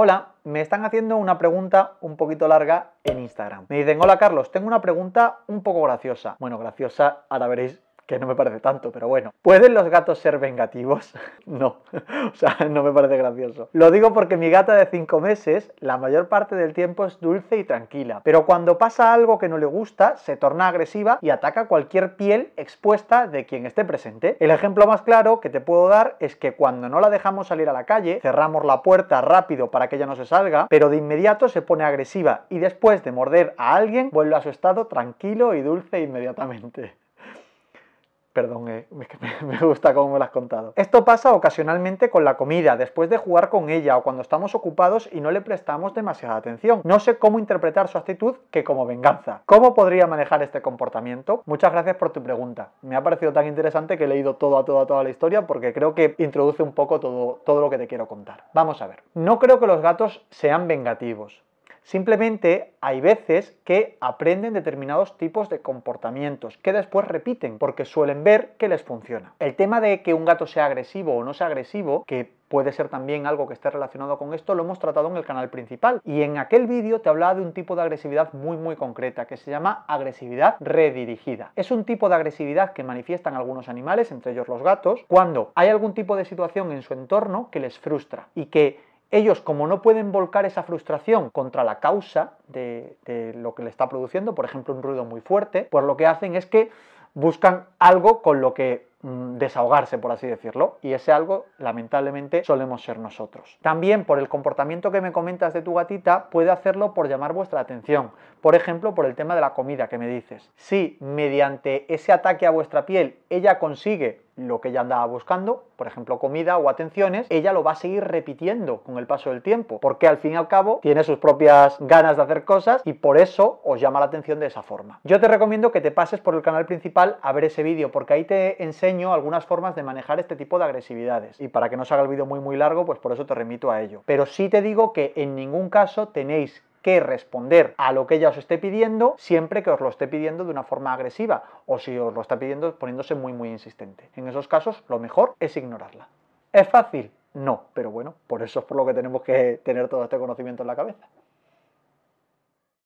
Hola, me están haciendo una pregunta un poquito larga en Instagram. Me dicen, hola Carlos, tengo una pregunta un poco graciosa. Bueno, graciosa, ahora veréis que no me parece tanto, pero bueno. ¿Pueden los gatos ser vengativos? no, o sea, no me parece gracioso. Lo digo porque mi gata de 5 meses, la mayor parte del tiempo es dulce y tranquila, pero cuando pasa algo que no le gusta, se torna agresiva y ataca cualquier piel expuesta de quien esté presente. El ejemplo más claro que te puedo dar es que cuando no la dejamos salir a la calle, cerramos la puerta rápido para que ella no se salga, pero de inmediato se pone agresiva y después de morder a alguien, vuelve a su estado tranquilo y dulce inmediatamente. Perdón, eh, me gusta cómo me lo has contado. Esto pasa ocasionalmente con la comida, después de jugar con ella o cuando estamos ocupados y no le prestamos demasiada atención. No sé cómo interpretar su actitud que como venganza. ¿Cómo podría manejar este comportamiento? Muchas gracias por tu pregunta. Me ha parecido tan interesante que he leído toda, toda, toda la historia porque creo que introduce un poco todo, todo lo que te quiero contar. Vamos a ver. No creo que los gatos sean vengativos Simplemente hay veces que aprenden determinados tipos de comportamientos que después repiten porque suelen ver que les funciona. El tema de que un gato sea agresivo o no sea agresivo, que puede ser también algo que esté relacionado con esto, lo hemos tratado en el canal principal. Y en aquel vídeo te hablaba de un tipo de agresividad muy muy concreta que se llama agresividad redirigida. Es un tipo de agresividad que manifiestan algunos animales, entre ellos los gatos, cuando hay algún tipo de situación en su entorno que les frustra y que ellos, como no pueden volcar esa frustración contra la causa de, lo que le está produciendo, por ejemplo, un ruido muy fuerte, pues lo que hacen es que buscan algo con lo que mm, desahogarse, por así decirlo, y ese algo, lamentablemente, solemos ser nosotros. También por el comportamiento que me comentas de tu gatita, puede hacerlo por llamar vuestra atención, por ejemplo, por el tema de la comida que me dices. Si mediante ese ataque a vuestra piel ella consigue lo que ella andaba buscando, por ejemplo comida o atenciones, ella lo va a seguir repitiendo con el paso del tiempo, porque al fin y al cabo tiene sus propias ganas de hacer cosas y por eso os llama la atención de esa forma. Yo te recomiendo que te pases por el canal principal a ver ese vídeo, porque ahí te enseño algunas formas de manejar este tipo de agresividades. Y para que no se haga el vídeo muy muy largo, pues por eso te remito a ello. Pero sí te digo que en ningún caso tenéis que responder a lo que ella os esté pidiendo siempre que os lo esté pidiendo de una forma agresiva o si os lo está pidiendo poniéndose muy muy insistente. En esos casos lo mejor es ignorarla. ¿Es fácil? No, pero bueno, por eso es por lo que tenemos que tener todo este conocimiento en la cabeza.